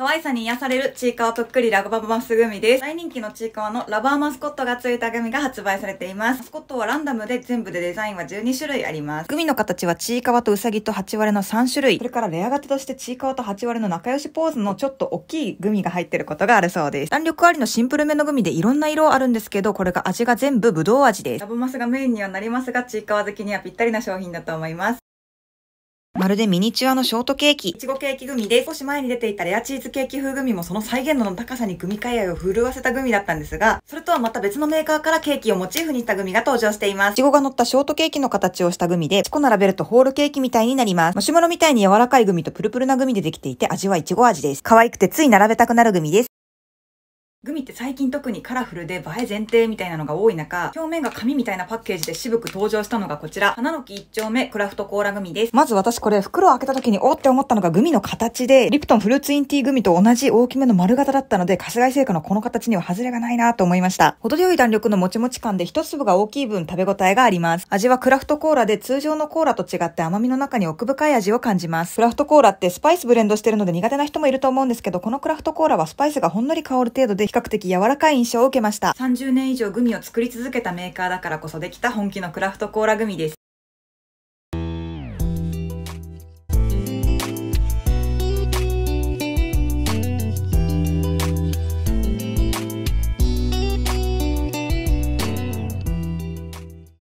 可愛さに癒されるちいかわぷっくりラバブマスグミです。大人気のちいかわのラバーマスコットがついたグミが発売されています。マスコットはランダムで全部でデザインは12種類あります。グミの形はちいかわとうさぎと8割の3種類。それからレア型としてちいかわと8割の仲良しポーズのちょっと大きいグミが入ってることがあるそうです。弾力ありのシンプルめのグミでいろんな色あるんですけど、これが味が全部ぶどう味です。ラブマスがメインにはなりますが、ちいかわ好きにはぴったりな商品だと思います。まるでミニチュアのショートケーキ。いちごケーキグミです。少し前に出ていたレアチーズケーキ風グミもその再現度の高さにグミ界隈を震わせたグミだったんですが、それとはまた別のメーカーからケーキをモチーフにしたグミが登場しています。いちごが乗ったショートケーキの形をしたグミで、チコ並べるとホールケーキみたいになります。マシュマロみたいに柔らかいグミとプルプルなグミでできていて、味はいちご味です。可愛くてつい並べたくなるグミです。グミって最近特にカラフルで映え前提みたいなのが多い中、表面が紙みたいなパッケージで渋く登場したのがこちら、花の木一丁目クラフトコーラグミです。まず私これ袋を開けた時におって思ったのがグミの形で、リプトンフルーツインティーグミと同じ大きめの丸型だったので、春日井製菓のこの形には外れがないなと思いました。程よい弾力のもちもち感で一粒が大きい分食べ応えがあります。味はクラフトコーラで通常のコーラと違って甘みの中に奥深い味を感じます。クラフトコーラってスパイスブレンドしてるので苦手な人もいると思うんですけど、このクラフトコーラはスパイスがほんのり香る程度で比較的柔らかい印象を受けました。30年以上グミを作り続けたメーカーだからこそできた本気のクラフトコーラグミです。